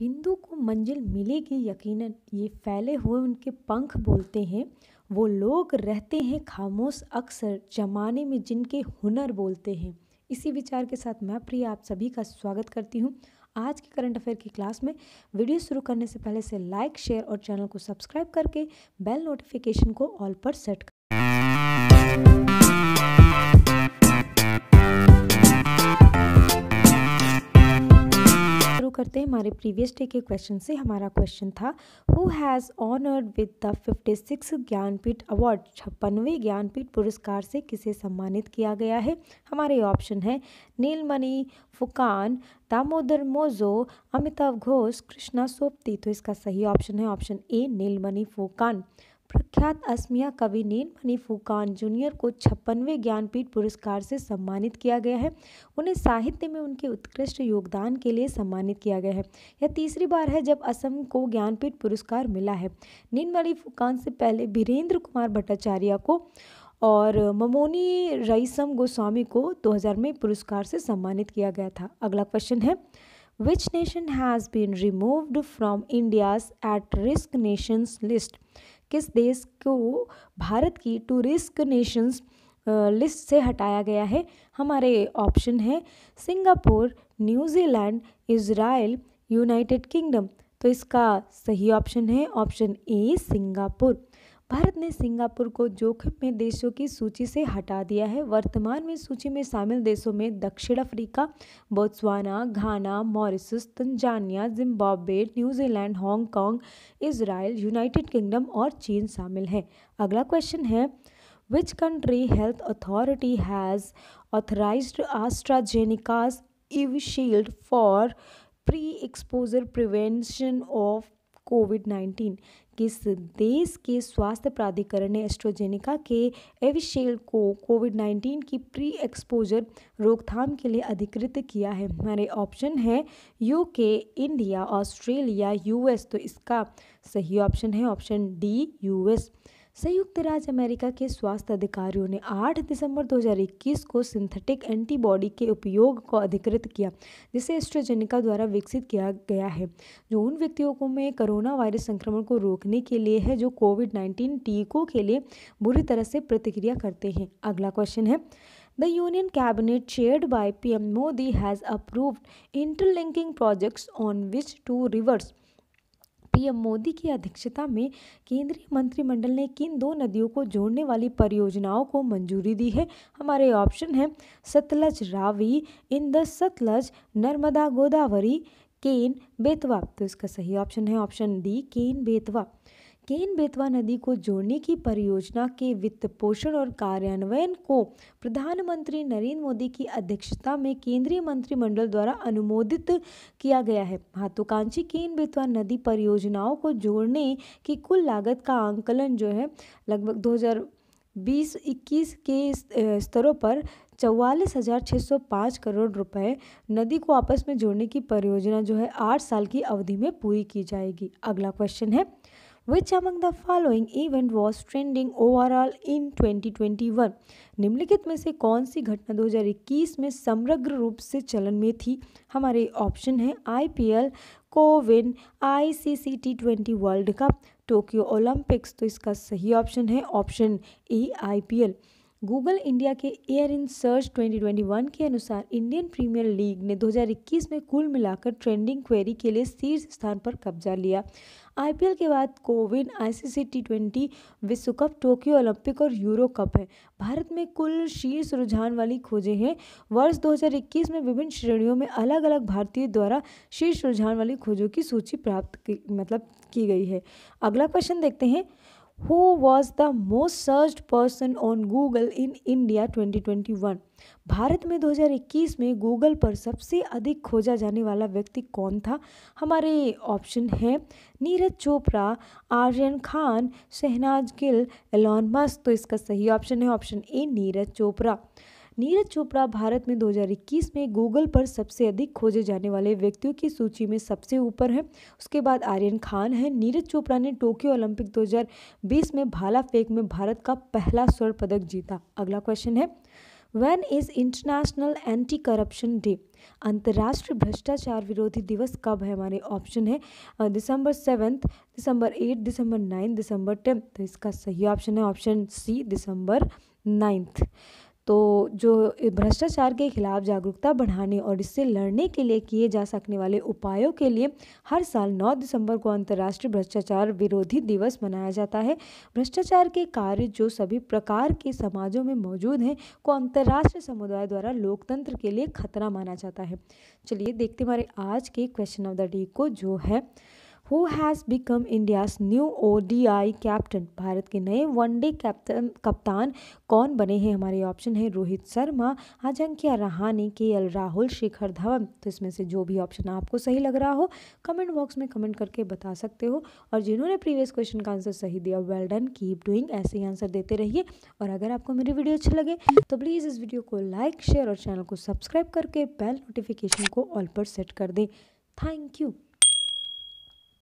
रिंदु को मंजिल मिलेगी यकीनन ये फैले हुए उनके पंख बोलते हैं वो लोग रहते हैं खामोश अक्सर जमाने में जिनके हुनर बोलते हैं इसी विचार के साथ मैं प्रिया आप सभी का स्वागत करती हूँ आज की करंट अफेयर की क्लास में वीडियो शुरू करने से पहले से लाइक शेयर और चैनल को सब्सक्राइब करके बेल नोटिफिकेशन को ऑल पर सेट करते हैं हमारे प्रीवियस डे के क्वेश्चन से हमारा क्वेश्चन था who has honoured with the fifty six Jnanpith award छप्पनवे ज्ञानपीठ पुरस्कार से किसे सम्मानित किया गया है हमारे ऑप्शन है नीलमणि फुकान दामोदर मोजो अमिताभ घोष कृष्णा सोप्ती तो इसका सही ऑप्शन है ऑप्शन ए नीलमणि फुकान प्रख्यात असमिया कवि नीलमणि फुकान जूनियर को छप्पनवे ज्ञानपीठ पुरस्कार से सम्मानित किया गया है उन्हें साहित्य में उनके उत्कृष्ट योगदान के लिए सम्मानित किया गया है यह तीसरी बार है जब असम को ज्ञानपीठ पुरस्कार मिला है नीलमणि फुकान से पहले वीरेंद्र कुमार भट्टाचार्य को और ममोनी रईसम गोस्वामी को दो में पुरस्कार से सम्मानित किया गया था अगला क्वेश्चन है which nation has been removed from India's at risk nations list किस देश को भारत की टूरिस्ट नेशंस लिस्ट से हटाया गया है हमारे ऑप्शन है Singapore New Zealand Israel United Kingdom तो इसका सही ऑप्शन है ऑप्शन ए सिंगापुर भारत ने सिंगापुर को जोखिम में देशों की सूची से हटा दिया है वर्तमान में सूची में शामिल देशों में दक्षिण Africa Botswana Ghana Mauritius Tanzania Zimbabwe New Zealand Hong Kong Israel United Kingdom और चीन शामिल हैं अगला क्वेश्चन है which country health authority has authorise AstraZeneca's Evishield for pre exposure prevention of covid nineteen किस देश के स्वास्थ्य प्राधिकरण ने एस्ट्रोजेनिका के एविशेल को कोविड 19 की प्री एक्सपोजर रोकथाम के लिए अधिकृत किया है हमारे ऑप्शन है यूके इंडिया ऑस्ट्रेलिया यूएस तो इसका सही ऑप्शन है ऑप्शन डी यूएस संयुक्त राज्य अमेरिका के स्वास्थ्य अधिकारियों ने 8 दिसंबर 2021 को सिंथेटिक एंटीबॉडी के उपयोग को अधिकृत किया जिसे एस्ट्रोजेनिका द्वारा विकसित किया गया है जो उन व्यक्तियों को में कोरोना वायरस संक्रमण को रोकने के लिए है जो कोविड 19 टीकों के लिए बुरी तरह से प्रतिक्रिया करते हैं अगला क्वेश्चन है the union cabinet chaired by P Modi has approved interlinking projects on which two rivers PM Modi की अध्यक्षता में केंद्रीय मंत्रिमंडल ने किन दो नदियों को जोड़ने वाली परियोजनाओं को मंजूरी दी है हमारे ऑप्शन हैं सतलज रावी इन द सतलज नर्मदा गोदावरी केन बेतवा तो इसका सही ऑप्शन है ऑप्शन डी केन बेतवा केन बेतवा नदी को जोड़ने की परियोजना के वित्त पोषण और कार्यान्वयन को प्रधानमंत्री नरेंद्र मोदी की अध्यक्षता में केंद्रीय मंत्रिमंडल द्वारा अनुमोदित किया गया है महत्वाकांक्षी केन बेतवा नदी परियोजनाओं को जोड़ने की कुल लागत का आंकलन जो है लगभग 2020-21 के स्तरों पर चौवालीस हज़ार छः सौ पाँच करोड़ रुपए नदी को आपस में जोड़ने की परियोजना जो है आठ साल की अवधि में पूरी की जाएगी अगला क्वेश्चन है which among the following event was trending overall in 2021 निम्नलिखित में से कौन सी घटना 2021 में समग्र रूप से चलन में थी हमारे ऑप्शन है I P L CoWIN C T twenty world cup Tokyo Olympics तो इसका सही ऑप्शन है option A I P L Google India के एयर इन सर्च 2021 के अनुसार इंडियन प्रीमियर लीग ने 2021 में कुल मिलाकर ट्रेंडिंग क्वेरी के लिए शीर्ष स्थान पर कब्जा लिया आईपीएल के बाद कोविन आईसीसी टी ट्वेंटी विश्व कप टोक्यो ओलंपिक और यूरो कप है भारत में कुल शीर्ष रुझान वाली खोजें हैं वर्ष 2021 में विभिन्न श्रेणियों में अलग अलग भारतीय द्वारा शीर्ष रुझान वाली खोजों की सूची प्राप्त की, मतलब की गई है अगला क्वेश्चन देखते हैं who was the most searched person on Google in India 2021 Bharat में 2021 में गूगल पर सबसे अधिक खोजा जाने वाला व्यक्ति कौन था हमारे ऑप्शन हैं नीरज चोपड़ा आर्यन खान शहनाज गिल एलॉन मस्क तो इसका सही ऑप्शन है ऑप्शन ए नीरज चोपड़ा नीरज चोपड़ा भारत में 2021 में गूगल पर सबसे अधिक खोजे जाने वाले व्यक्तियों की सूची में सबसे ऊपर है उसके बाद आर्यन खान है नीरज चोपड़ा ने टोक्यो ओलंपिक 2020 में भाला फेंक में भारत का पहला स्वर्ण पदक जीता अगला क्वेश्चन है when is international anti corruption day अंतर्राष्ट्रीय भ्रष्टाचार विरोधी दिवस कब है हमारे ऑप्शन है December seventh December eight December ninth December tenth तो इसका सही ऑप्शन है ऑप्शन सी दिसंबर नाइन्थ तो जो भ्रष्टाचार के खिलाफ जागरूकता बढ़ाने और इससे लड़ने के लिए किए जा सकने वाले उपायों के लिए हर साल 9 दिसंबर को अंतर्राष्ट्रीय भ्रष्टाचार विरोधी दिवस मनाया जाता है भ्रष्टाचार के कार्य जो सभी प्रकार के समाजों में मौजूद हैं को अंतर्राष्ट्रीय समुदाय द्वारा लोकतंत्र के लिए खतरा माना जाता है चलिए देखते हमारे आज के क्वेश्चन ऑफ द डे को जो है who has become India's new O D I captain भारत के नए वनडे कैप्टन कप्तान कौन बने हैं हमारे ऑप्शन है रोहित शर्मा अजंक्य रहाने के एल राहुल शिखर धवन तो इसमें से जो भी ऑप्शन आपको सही लग रहा हो कमेंट बॉक्स में कमेंट करके बता सकते हो और जिन्होंने प्रीवियस क्वेश्चन का आंसर सही दिया वेल डन कीप डूइंग ऐसे ही आंसर देते रहिए और अगर आपको मेरी वीडियो अच्छी लगे तो प्लीज़ इस वीडियो को लाइक शेयर और चैनल को सब्सक्राइब करके बेल नोटिफिकेशन को ऑल पर सेट कर दें थैंक यू